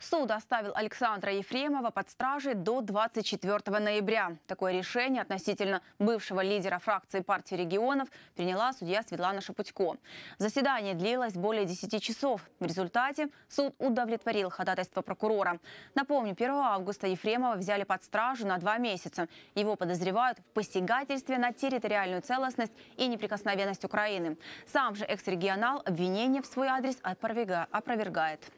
Суд оставил Александра Ефремова под стражей до 24 ноября. Такое решение относительно бывшего лидера фракции партии регионов приняла судья Светлана Шапутько. Заседание длилось более 10 часов. В результате суд удовлетворил ходатайство прокурора. Напомню, 1 августа Ефремова взяли под стражу на два месяца. Его подозревают в посягательстве на территориальную целостность и неприкосновенность Украины. Сам же экс-регионал обвинение в свой адрес опровергает.